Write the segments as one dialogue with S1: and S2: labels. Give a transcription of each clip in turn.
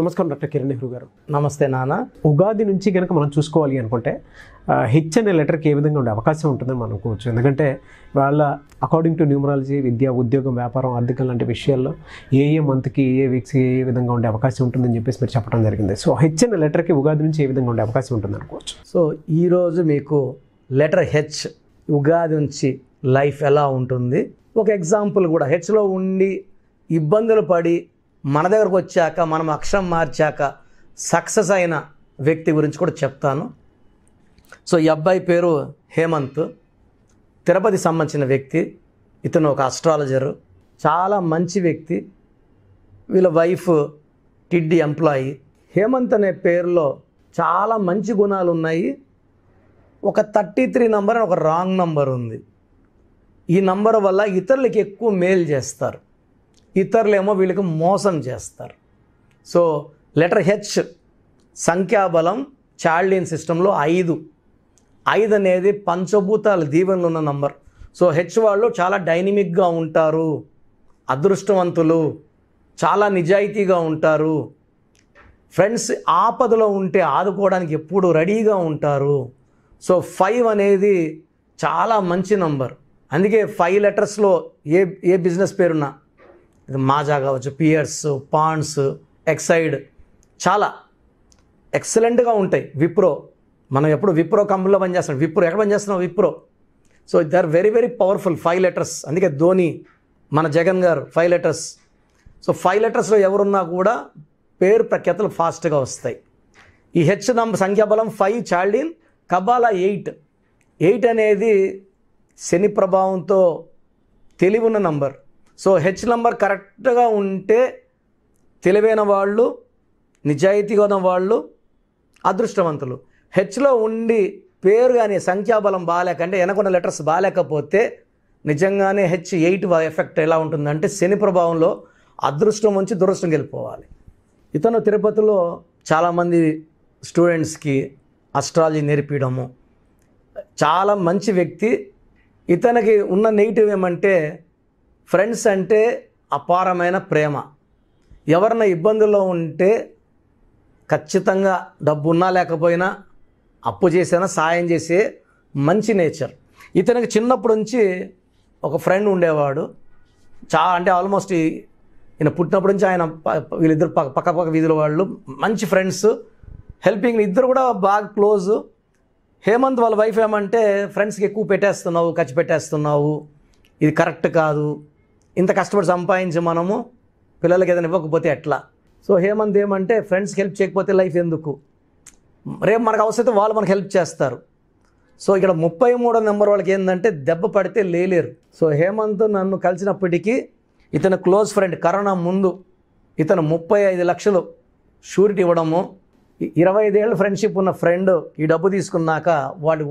S1: నమస్కారం డాక్టర్ కిరణ్ నెహ్రూ గారు నమస్తే నాన్న ఉగాది నుంచి కనుక మనం చూసుకోవాలి అనుకుంటే
S2: హెచ్ అనే లెటర్కి ఏ విధంగా ఉండే అవకాశం ఉంటుందని మనం అనుకోవచ్చు ఎందుకంటే వాళ్ళ అకార్డింగ్ టు న్యూమరాలజీ విద్య ఉద్యోగం వ్యాపారం ఆర్థికం లాంటి విషయాల్లో ఏ ఏ మంత్కి ఏ వీక్స్కి ఏ ఏ విధంగా ఉండే అవకాశం ఉంటుందని చెప్పేసి మీరు చెప్పడం జరిగింది సో హెచ్ అనే లెటర్కి ఉగాది నుంచి ఏ విధంగా ఉండే అవకాశం ఉంటుంది అనుకోవచ్చు
S1: సో ఈరోజు మీకు లెటర్ హెచ్ ఉగాది నుంచి లైఫ్ ఎలా ఉంటుంది ఒక ఎగ్జాంపుల్ కూడా హెచ్లో ఉండి ఇబ్బందులు పడి మన దగ్గరకు వచ్చాక మనం అక్షరం మార్చాక సక్సెస్ అయిన వ్యక్తి గురించి కూడా చెప్తాను సో ఈ అబ్బాయి పేరు హేమంత్ తిరుపతి సంబంధించిన వ్యక్తి ఇతను ఒక అస్ట్రాలజరు చాలా మంచి వ్యక్తి వీళ్ళ వైఫ్ టిడ్డి ఎంప్లాయీ హేమంత్ అనే పేరులో చాలా మంచి గుణాలు ఉన్నాయి ఒక థర్టీ త్రీ నంబర్ ఒక రాంగ్ నంబర్ ఉంది ఈ నంబర్ వల్ల ఇతరులకి ఎక్కువ మేలు చేస్తారు ఇతరులేమో వీళ్ళకి మోసం చేస్తారు సో లెటర్ హెచ్ సంఖ్యాబలం చార్లియన్ సిస్టంలో ఐదు ఐదు అనేది పంచభూతాల దీవెనలు ఉన్న నంబర్ సో హెచ్ వాళ్ళు చాలా డైనమిక్గా ఉంటారు అదృష్టవంతులు చాలా నిజాయితీగా ఉంటారు ఫ్రెండ్స్ ఆపదలో ఉంటే ఆదుకోవడానికి ఎప్పుడు రెడీగా ఉంటారు సో ఫైవ్ అనేది చాలా మంచి నంబర్ అందుకే ఫైవ్ లెటర్స్లో ఏ ఏ బిజినెస్ పేరున్నా మాజా కావచ్చు పియర్స్ పాండ్స్ ఎక్సైడ్ చాలా ఎక్సలెంట్గా ఉంటాయి విప్రో మనం ఎప్పుడు విప్రో కంపెనీలో పనిచేస్తాం విప్రో ఎక్కడ పనిచేస్తున్నాం Wipro so they are very very powerful five letters అందుకే ధోని మన Jagan garu five letters so five లెటర్స్లో ఎవరున్నా కూడా పేరు ప్రఖ్యాతలు ఫాస్ట్గా వస్తాయి ఈ హెచ్ నంబర్ సంఖ్యాబలం five Chaldean Kabbalah eight eight అనేది శని ప్రభావంతో తెలివి ఉన్న నంబర్ సో హెచ్ నెంబర్ కరెక్ట్గా ఉంటే తెలివైన వాళ్ళు నిజాయితీగా ఉన్న వాళ్ళు అదృష్టవంతులు హెచ్లో ఉండి పేరు కానీ సంఖ్యాబలం బాగాలేకంటే వెనకున్న లెటర్స్ బాగాలేకపోతే నిజంగానే హెచ్ ఎయిట్ ఎఫెక్ట్ ఎలా ఉంటుందంటే శని ప్రభావంలో అదృష్టం ఉంచి దురదృష్టం గెలిపోవాలి ఇతను తిరుపతిలో చాలామంది స్టూడెంట్స్కి అస్ట్రాలజీ నేర్పించడము చాలా మంచి వ్యక్తి ఇతనికి ఉన్న నెగిటివ్ ఏమంటే ఫ్రెండ్స్ అంటే అపారమైన ప్రేమ ఎవరిన ఇబ్బందుల్లో ఉంటే ఖచ్చితంగా డబ్బు ఉన్నా లేకపోయినా అప్పు చేసినా సాయం చేసే మంచి నేచర్ ఇతనికి చిన్నప్పటి నుంచి ఒక ఫ్రెండ్ ఉండేవాడు చా అంటే ఆల్మోస్ట్ ఈయన పుట్టినప్పటి నుంచి ఆయన వీళ్ళిద్దరు పక్క పక్క వీధుల వాళ్ళు మంచి ఫ్రెండ్స్ హెల్పింగ్ ఇద్దరు కూడా బాగా క్లోజ్ హేమంత్ వాళ్ళ వైఫ్ ఏమంటే ఫ్రెండ్స్కి ఎక్కువ పెట్టేస్తున్నావు ఖర్చు పెట్టేస్తున్నావు ఇది కరెక్ట్ కాదు ఇంత కష్టపడి సంపాదించి మనము పిల్లలకి ఏదైనా ఇవ్వకపోతే ఎట్లా సో హేమంత్ ఏమంటే ఫ్రెండ్స్కి హెల్ప్ చేయకపోతే లైఫ్ ఎందుకు రేపు మనకు అవసరం వాళ్ళు మనకు హెల్ప్ చేస్తారు సో ఇక్కడ ముప్పై మూడో నెంబర్ వాళ్ళకి ఏంటంటే దెబ్బ పడితే లేలేరు సో హేమంత్ నన్ను కలిసినప్పటికీ ఇతను క్లోజ్ ఫ్రెండ్ కరోనా ముందు ఇతను ముప్పై ఐదు లక్షలు షూరిటీ ఇవ్వడము ఇరవై ఐదేళ్ళు ఫ్రెండ్షిప్ ఉన్న ఫ్రెండ్ ఈ డబ్బు తీసుకున్నాక వాళ్ళు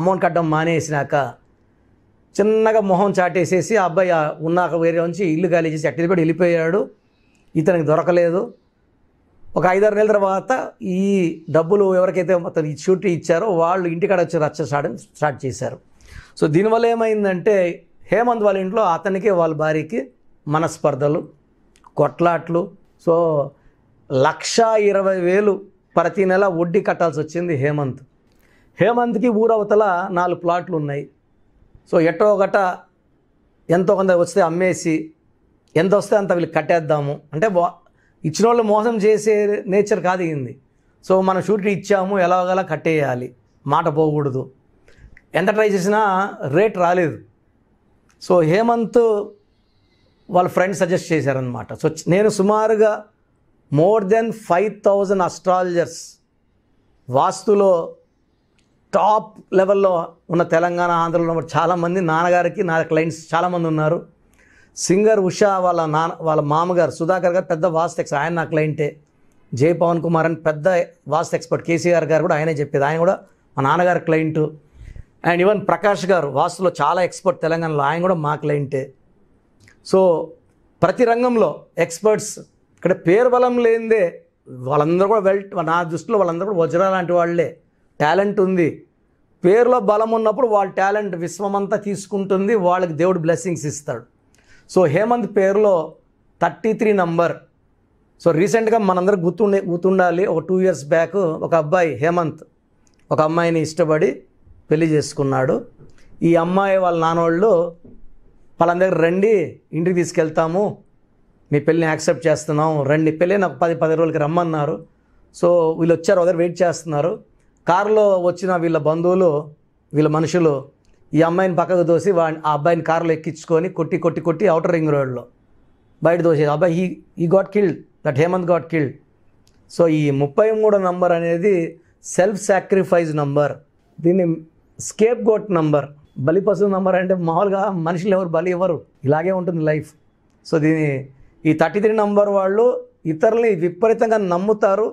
S1: అమౌంట్ కట్టడం మానేసినాక చిన్నగా మొహం చాటేసేసి ఆ అబ్బాయి ఉన్నాక వేరే నుంచి ఇల్లు ఖాళీ చేసి అట్టి కూడా వెళ్ళిపోయాడు ఇతనికి దొరకలేదు ఒక ఐదారు నెలల తర్వాత ఈ డబ్బులు ఎవరికైతే అతను షూటీ ఇచ్చారో వాళ్ళు ఇంటికాడ వచ్చి రచ్చ సాడడం స్టార్ట్ చేశారు సో దీనివల్ల ఏమైందంటే హేమంత్ వాళ్ళ ఇంట్లో అతనికి వాళ్ళ భార్యకి మనస్పర్ధలు కొట్లాట్లు సో లక్షా ఇరవై వేలు ప్రతి నెల వడ్డీ కట్టాల్సి వచ్చింది హేమంత్ హేమంత్కి ఊరవతల నాలుగు ప్లాట్లు ఉన్నాయి సో ఎట్టో గట ఎంతో కొంత వస్తే అమ్మేసి ఎంత వస్తే అంత వీళ్ళు కట్టేద్దాము అంటే ఇచ్చిన వాళ్ళు మోసం చేసే నేచర్ కాదు ఇంది సో మనం షూరిటీ ఇచ్చాము ఎలాగలా కట్టేయాలి మాట పోకూడదు ఎంత ట్రై చేసినా రేట్ రాలేదు సో హేమంత్ వాళ్ళ ఫ్రెండ్ సజెస్ట్ చేశారనమాట సో నేను సుమారుగా more than five thousand astrologers వాస్తులో టాప్ లెవెల్లో ఉన్న తెలంగాణ ఆంధ్రలో చాలామంది నాన్నగారికి నా క్లయింట్స్ చాలామంది ఉన్నారు సింగర్ ఉషా వాళ్ళ నాన్న వాళ్ళ మామగారు సుధాకర్ గారు పెద్ద వాస్ట్ ఎక్స్ ఆయన నా క్లయింటే జే పవన్ కుమార్ అని పెద్ద వాస్ట్ ఎక్స్పర్ట్ కేసీఆర్ గారు కూడా ఆయనే చెప్పేది ఆయన కూడా మా నాన్నగారు క్లయింటు అండ్ ఈవెన్ ప్రకాష్ గారు వాస్తులో చాలా ఎక్స్పర్ట్ తెలంగాణలో ఆయన కూడా మా క్లయింటే సో ప్రతి రంగంలో ఎక్స్పర్ట్స్ ఇక్కడ పేరు బలం లేనిదే వాళ్ళందరూ కూడా వెల్ నా దృష్టిలో వాళ్ళందరూ కూడా వజ్రాలాంటి వాళ్ళే టాలెంట్ ఉంది పేరులో బలం ఉన్నప్పుడు వాళ్ళ టాలెంట్ విశ్వమంతా తీసుకుంటుంది వాళ్ళకి దేవుడు బ్లెస్సింగ్స్ ఇస్తాడు సో హేమంత్ పేరులో థర్టీ త్రీ నంబర్ సో రీసెంట్గా మనందరూ గుర్తుండే గుర్తుండాలి ఒక టూ ఇయర్స్ బ్యాక్ ఒక అబ్బాయి హేమంత్ ఒక అమ్మాయిని ఇష్టపడి పెళ్లి చేసుకున్నాడు ఈ అమ్మాయి వాళ్ళ నాన్నోళ్ళు వాళ్ళందరికి రండి ఇంటికి తీసుకెళ్తాము మీ పెళ్ళిని యాక్సెప్ట్ చేస్తున్నాం రండి పెళ్ళి నాకు పది పది రోజులకి రమ్మన్నారు సో వీళ్ళు వచ్చారు వదిలి వెయిట్ చేస్తున్నారు కారులో వచ్చిన వీళ్ళ బంధువులు వీళ్ళ మనుషులు ఈ అమ్మాయిని పక్కకు దోసి వా ఆ అబ్బాయిని కారులో ఎక్కించుకొని కొట్టి కొట్టి కొట్టి అవుటర్ రింగ్ రోడ్లో బయట దోసేది అబ్బాయి ఈ ఈ got killed that Hemanth got killed so ఈ ముప్పై మూడు నంబర్ అనేది సెల్ఫ్ సాక్రిఫైజ్ నంబర్ దీన్ని స్కేప్ గోట్ నంబర్ బలి పశువు నంబర్ అంటే మామూలుగా మనుషులు ఎవరు బలి ఇవ్వరు ఇలాగే ఉంటుంది లైఫ్ సో దీని ఈ థర్టీ త్రీ నంబర్ వాళ్ళు ఇతరులని విపరీతంగా నమ్ముతారు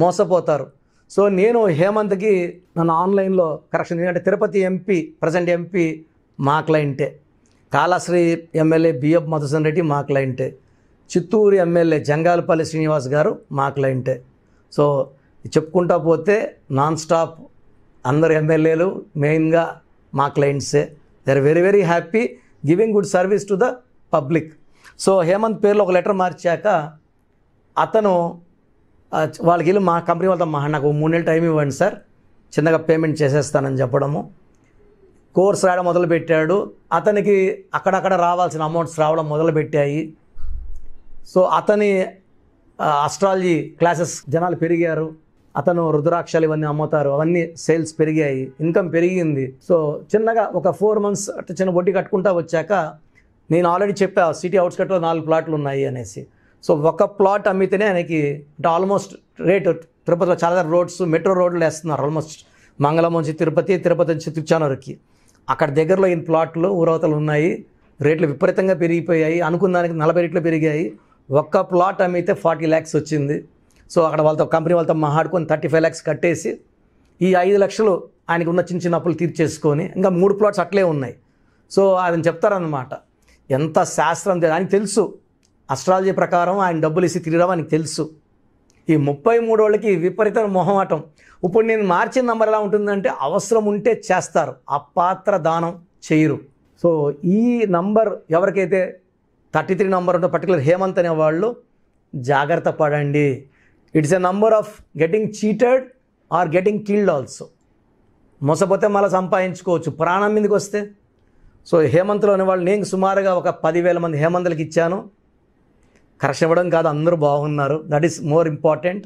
S1: మోసపోతారు సో నేను హేమంత్కి నన్ను ఆన్లైన్లో కరెక్షన్ ఏంటంటే తిరుపతి ఎంపీ ప్రజెంట్ ఎంపీ మా క్లయింటే కాళాశ్రీ ఎమ్మెల్యే బిఎఫ్ మధుసన్ రెడ్డి మా క్లయింటే చిత్తూరు ఎమ్మెల్యే జంగాలపల్లి శ్రీనివాస్ గారు మా క్లయింటే సో చెప్పుకుంటా పోతే నాన్ స్టాప్ అందరు ఎమ్మెల్యేలు మెయిన్గా మా క్లయింట్సే they are very very happy giving good service to the public so Hemanth పేర్లో ఒక లెటర్ మార్చాక అతను వాళ్ళకి వెళ్ళి మా కంపెనీ వాళ్ళతో మా నాకు మూడు నెలలు టైం ఇవ్వండి సార్ చిన్నగా పేమెంట్ చేసేస్తానని చెప్పడము కోర్స్ రాయడం మొదలుపెట్టాడు అతనికి అక్కడక్కడ రావాల్సిన అమౌంట్స్ రావడం మొదలుపెట్టాయి సో అతని అస్ట్రాలజీ క్లాసెస్ జనాలు పెరిగారు అతను రుద్రాక్షలు ఇవన్నీ అమ్ముతారు అవన్నీ సేల్స్ పెరిగాయి ఇన్కమ్ పెరిగింది సో చిన్నగా ఒక ఫోర్ మంత్స్ అట్లా చిన్న వడ్డీ కట్టుకుంటా వచ్చాక నేను ఆల్రెడీ చెప్పా సిటీ అవుట్స్కట్లో నాలుగు ప్లాట్లు ఉన్నాయి అనేసి సో ఒక ప్లాట్ అమ్మితేనే ఆయనకి ఆల్మోస్ట్ రేట్ తిరుపతిలో చాలా రోడ్స్ మెట్రో రోడ్లు వేస్తున్నారు ఆల్మోస్ట్ మంగళం నుంచి తిరుపతి తిరుపతి నుంచి తిరుచానూరుకి అక్కడ దగ్గరలో ఈయన ప్లాట్లు ఊరవతలు ఉన్నాయి రేట్లు విపరీతంగా పెరిగిపోయాయి అనుకున్న దానికి నలభై రేట్లు పెరిగాయి ఒక్క ప్లాట్ అమ్మితే ఫార్టీ ల్యాక్స్ వచ్చింది సో అక్కడ వాళ్ళతో కంపెనీ వాళ్ళతో మాట్లాడుకొని థర్టీ ఫైవ్ ల్యాక్స్ కట్టేసి ఈ ఐదు లక్షలు ఆయనకు ఉన్న చిన్న చిన్న అప్పులు తీర్చేసుకొని ఇంకా మూడు ప్లాట్స్ అట్లే ఉన్నాయి సో ఆయన చెప్తారనమాట ఎంత శాస్త్రం దానికి తెలుసు అస్ట్రాలజీ ప్రకారం ఆయన డబ్బులు ఇసి తిరిగి తెలుసు ఈ ముప్పై మూడోళ్ళకి విపరీత మొహమాటం ఇప్పుడు నేను మార్చిన నంబర్ ఎలా ఉంటుందంటే అవసరం ఉంటే చేస్తారు అపాత్ర దానం చేయరు సో ఈ నంబర్ ఎవరికైతే థర్టీ త్రీ నంబర్ ఉంటే పర్టికులర్ హేమంత్ అనేవాళ్ళు జాగ్రత్త పడండి it's a number of getting cheated or getting killed also మోసపోతే మళ్ళీ సంపాదించుకోవచ్చు ప్రాణం మీదకి వస్తే సో హేమంత్లో ఉన్న వాళ్ళు నేను సుమారుగా ఒక పదివేల మంది హేమంతులకి ఇచ్చాను కరెక్ట్ ఇవ్వడం కాదు అందరూ బాగున్నారు that is more important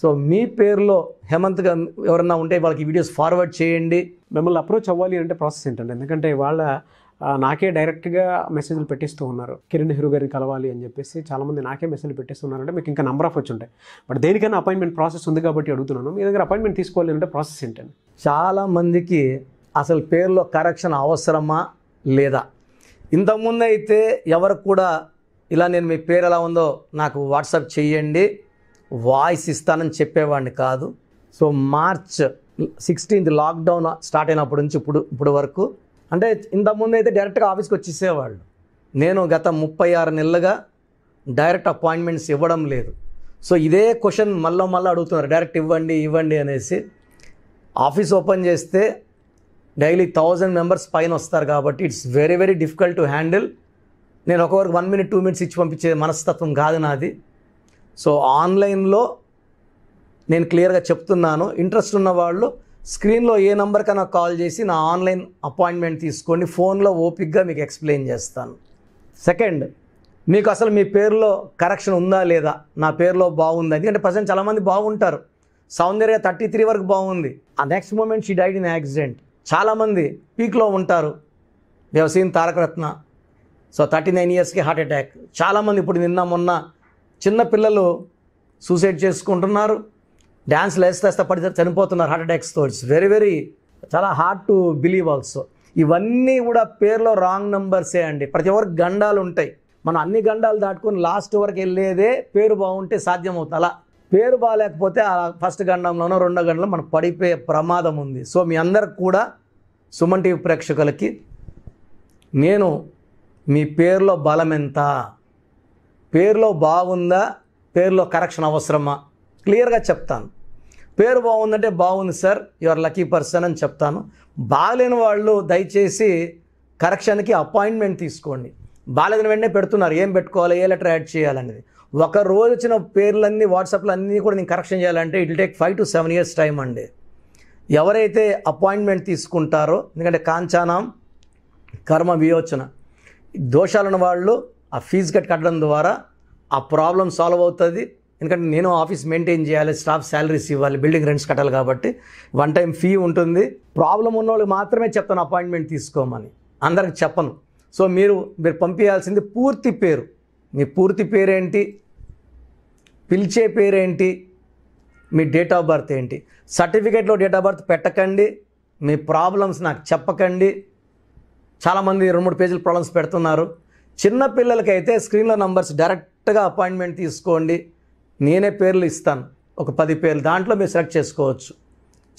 S1: so మీ పేరులో హేమంత్గా ఎవరన్నా ఉంటే వాళ్ళకి వీడియోస్ ఫార్వర్డ్ చేయండి మిమ్మల్ని అప్రోచ్ అవ్వాలి అంటే ప్రాసెస్ ఏంటండి ఎందుకంటే వాళ్ళ నాకే డైరెక్ట్గా
S2: మెసేజ్లు పెట్టిస్తూ ఉన్నారు కిరణ్ హీరో గారిని కలవాలి అని చెప్పేసి చాలామంది నాకే మెసేజ్లు పెట్టిస్తున్నారంటే మీకు ఇంకా నంబర్ ఆఫ్ వచ్చి ఉంటాయి బట్ దేనికైనా అపాయింట్మెంట్ ప్రాసెస్ ఉంది కాబట్టి అడుగుతున్నాను మీ దగ్గర అపాయింట్మెంట్ తీసుకోవాలి అంటే ప్రాసెస్ ఏంటండి
S1: చాలామందికి అసలు పేరులో కరెక్షన్ అవసరమా లేదా ఇంతకుముందు అయితే ఎవరికి కూడా ఇలా నేను మీ పేరు ఎలా ఉందో నాకు వాట్సాప్ చేయండి వాయిస్ ఇస్తానని చెప్పేవాడిని కాదు so March sixteenth lockdown start అయినప్పటి నుంచి ఇప్పుడు ఇప్పుడు వరకు అంటే ఇంతకుముందు అయితే డైరెక్ట్గా ఆఫీస్కి వచ్చేసేవాళ్ళు నేను గత ముప్పై ఆరు నెలలుగా డైరెక్ట్ అపాయింట్మెంట్స్ ఇవ్వడం లేదు సో ఇదే క్వశ్చన్ మళ్ళీ మళ్ళీ అడుగుతున్నారు డైరెక్ట్ ఇవ్వండి ఇవ్వండి అనేసి ఆఫీస్ ఓపెన్ చేస్తే డైలీ థౌజండ్ మెంబర్స్ పైన వస్తారు కాబట్టి it's very very difficult to handle నేను ఒకవరకు వన్ మినిట్ టూ మినిట్స్ ఇచ్చి పంపించే మనస్తత్వం కాదు నాది సో ఆన్లైన్లో నేను క్లియర్గా చెప్తున్నాను ఇంట్రెస్ట్ ఉన్న వాళ్ళు స్క్రీన్లో ఏ నెంబర్కైనా కాల్ చేసి నా ఆన్లైన్ అపాయింట్మెంట్ తీసుకోండి ఫోన్లో ఓపిక్గా మీకు ఎక్స్ప్లెయిన్ చేస్తాను సెకండ్ మీకు అసలు మీ పేరులో కరెక్షన్ ఉందా లేదా నా పేరులో బాగుంది ఎందుకంటే ప్రజెంట్ చాలామంది బాగుంటారు సౌందర్య థర్టీ త్రీ వరకు బాగుంది ఆ next moment she died in accident చాలామంది పీక్లో ఉంటారు వ్యవసాయం తారకరత్న సో థర్టీ నైన్ ఇయర్స్కి హార్ట్ అటాక్ చాలామంది ఇప్పుడు నిన్న మొన్న చిన్న పిల్లలు సూసైడ్ చేసుకుంటున్నారు డ్యాన్స్ లేస్తే పడి చనిపోతున్నారు హార్ట్ అటాక్స్తో ఇట్స్ వెరీ వెరీ చాలా హార్డ్ టు బిలీవ్ ఆల్సో ఇవన్నీ కూడా పేర్లో రాంగ్ నెంబర్సే అండి ప్రతి ఒక్కరికి గండాలు ఉంటాయి మనం అన్ని గండాలు దాటుకొని లాస్ట్ వరకు వెళ్ళేదే పేరు బాగుంటే సాధ్యం అవుతుంది అలా పేరు బాగాలేకపోతే ఆ ఫస్ట్ గండంలోనో రెండో గండంలో మనం పడిపోయే ప్రమాదం ఉంది సో మీ అందరికి కూడా సుమన్ టీవీ ప్రేక్షకులకి నేను మీ పేరులో బలం ఎంత పేరులో బాగుందా పేరులో కరెక్షన్ అవసరమా క్లియర్గా చెప్తాను పేరు బాగుందంటే బాగుంది సార్ యువర్ లక్కీ పర్సన్ అని చెప్తాను బాగలేని వాళ్ళు దయచేసి కరెక్షన్కి అపాయింట్మెంట్ తీసుకోండి బాగాలేదని వెంటనే పెడుతున్నారు ఏం పెట్టుకోవాలి ఏ లెటర్ యాడ్ చేయాలనేది ఒక రోజు వచ్చిన పేర్లన్నీ వాట్సాప్లు అన్నీ కూడా నేను కరెక్షన్ చేయాలంటే it take five to seven years time అండి ఎవరైతే అపాయింట్మెంట్ తీసుకుంటారో ఎందుకంటే కాంచానం కర్మ వియోచన దోషాలున్న వాళ్ళు ఆ ఫీజు కట్ కట్టడం ద్వారా ఆ ప్రాబ్లం సాల్వ్ అవుతుంది ఎందుకంటే నేను ఆఫీస్ మెయింటైన్ చేయాలి స్టాఫ్ శాలరీస్ ఇవ్వాలి బిల్డింగ్ రెంట్స్ కట్టాలి కాబట్టి వన్ టైం ఫీ ఉంటుంది ప్రాబ్లం ఉన్న వాళ్ళు మాత్రమే చెప్తాను అపాయింట్మెంట్ తీసుకోమని అందరికి చెప్పను సో మీరు మీరు పంపించాల్సింది పూర్తి పేరు మీ పూర్తి పేరేంటి పిలిచే పేరేంటి మీ డేట్ ఆఫ్ బర్త్ ఏంటి సర్టిఫికేట్లో డేట్ ఆఫ్ బర్త్ పెట్టకండి మీ ప్రాబ్లమ్స్ నాకు చెప్పకండి చాలామంది రెండు మూడు పేజీలు ప్రాబ్లమ్స్ పెడుతున్నారు చిన్న అయితే స్క్రీన్లో నంబర్స్ డైరెక్ట్గా అపాయింట్మెంట్ తీసుకోండి నేనే పేర్లు ఇస్తాను ఒక పది పేర్లు దాంట్లో మీరు సెలెక్ట్ చేసుకోవచ్చు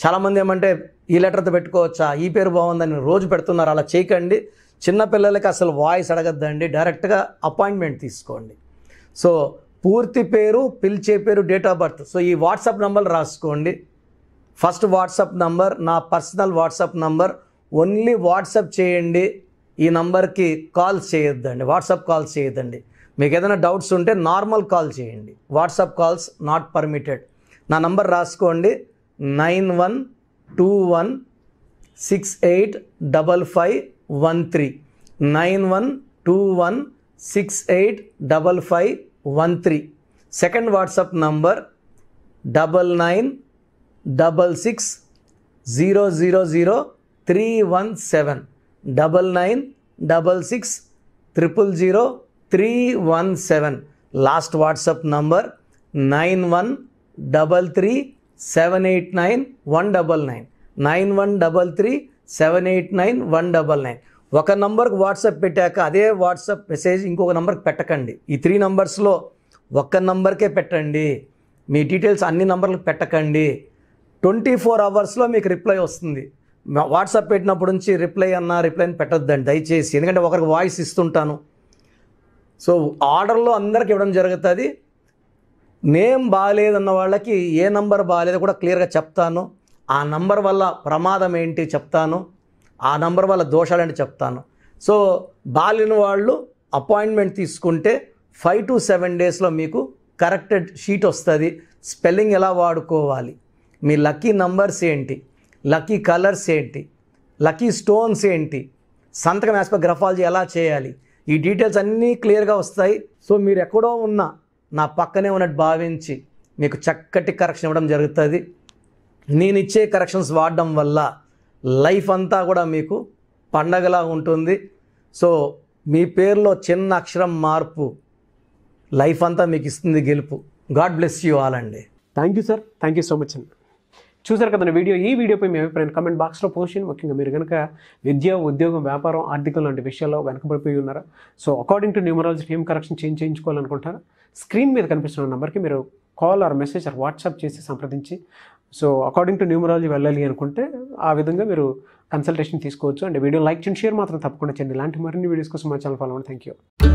S1: చాలామంది ఏమంటే ఈ లెటర్తో పెట్టుకోవచ్చా ఈ పేరు బాగుందని రోజు పెడుతున్నారు అలా చేయకండి చిన్నపిల్లలకి అసలు వాయిస్ అడగద్దండి డైరెక్ట్గా అపాయింట్మెంట్ తీసుకోండి సో పూర్తి పేరు పిలిచే పేరు డేట్ ఆఫ్ బర్త్ సో ఈ వాట్సాప్ నెంబర్ రాసుకోండి ఫస్ట్ వాట్సాప్ నంబర్ నా personal WhatsApp number only WhatsApp చేయండి ఈ నంబర్కి కాల్స్ చేయొద్దండి వాట్సాప్ కాల్స్ చేయొద్దండి మీకు ఏదైనా డౌట్స్ ఉంటే నార్మల్ కాల్ చేయండి వాట్సాప్ కాల్స్ నాట్ పర్మిటెడ్ నా నంబర్ రాసుకోండి nine one two one six eight double five one three nine one two one six eight double five one three second WhatsApp number double nine double six zero zero zero three one seven double nine double six triple zero three one seven last WhatsApp number nine one double three seven eight nine one double nine nine one double three seven eight nine one double nine ఒక నంబర్కి WhatsApp పెట్టాక అదే WhatsApp message ఇంకొక నంబర్కి పెట్టకండి ఈ three నంబర్స్లో ఒక్క నంబర్కే పెట్టండి మీ డీటెయిల్స్ అన్ని నంబర్లకు పెట్టకండి ట్వంటీ ఫోర్ అవర్స్లో మీకు రిప్లై వస్తుంది వాట్సాప్ పెట్టినప్పటి నుంచి రిప్లై అన్నా రిప్లైని పెట్టద్దండి దయచేసి ఎందుకంటే ఒకరికి వాయిస్ ఇస్తుంటాను సో ఆర్డర్లో అందరికి ఇవ్వడం జరుగుతుంది నేమ్ బాగాలేదన్న వాళ్ళకి ఏ నంబర్ బాగాలేదో కూడా క్లియర్గా చెప్తాను ఆ నంబర్ వల్ల ప్రమాదం ఏంటి చెప్తాను ఆ నంబర్ వల్ల దోషాలు చెప్తాను సో బాలిన వాళ్ళు అపాయింట్మెంట్ తీసుకుంటే ఫైవ్ టు సెవెన్ డేస్లో మీకు కరెక్టెడ్ షీట్ వస్తుంది స్పెల్లింగ్ ఎలా వాడుకోవాలి మీ లక్కీ నంబర్స్ ఏంటి లక్కీ కలర్స్ ఏంటి లక్కీ స్టోన్స్ ఏంటి సంతకం యాస్పర్ గ్రఫాలజీ ఎలా చేయాలి ఈ డీటెయిల్స్ అన్నీ క్లియర్గా వస్తాయి సో మీరు ఎక్కడో ఉన్న నా పక్కనే ఉన్నట్టు భావించి మీకు చక్కటి కరెక్షన్ ఇవ్వడం జరుగుతుంది నేను ఇచ్చే కరెక్షన్స్ వాడడం వల్ల లైఫ్ అంతా కూడా మీకు పండగలా ఉంటుంది సో మీ పేరులో చిన్న అక్షరం మార్పు లైఫ్ అంతా మీకు ఇస్తుంది గెలుపు గాడ్ బ్లెస్ యూ ఆల్ అండి thank you sir thank you so much అండి చూసారు కదా వీడియో ఈ వీడియోపై మీ అభిప్రాయం
S2: కమెంట్ బాక్స్లో పోస్ట్ చేయండి ముఖ్యంగా మీరు కనుక విద్య ఉద్యోగం వ్యాపారం ఆర్థికం లాంటి విషయాల్లో వెనకబడిపోయి ఉన్నారు so according to numerology fame correction change చేయించుకోవాలనుకుంటారా స్క్రీన్ మీద కనిపిస్తున్న నెంబర్కి మీరు call or message or WhatsApp చేసి సంప్రదించి సో అకార్డింగ్ టు న్యూమరాలజీ వెళ్ళాలి అనుకుంటే ఆ విధంగా మీరు కన్సల్టేషన్ తీసుకోవచ్చు అండ్ వీడియో లైక్ చేయండి షేర్ మాత్రం తప్పకుండా చేయండి ఇలాంటి మరిన్ని వీడియోస్ కోసం మా ఛానల్ ఫాలో అవ్వండి థ్యాంక్ యూ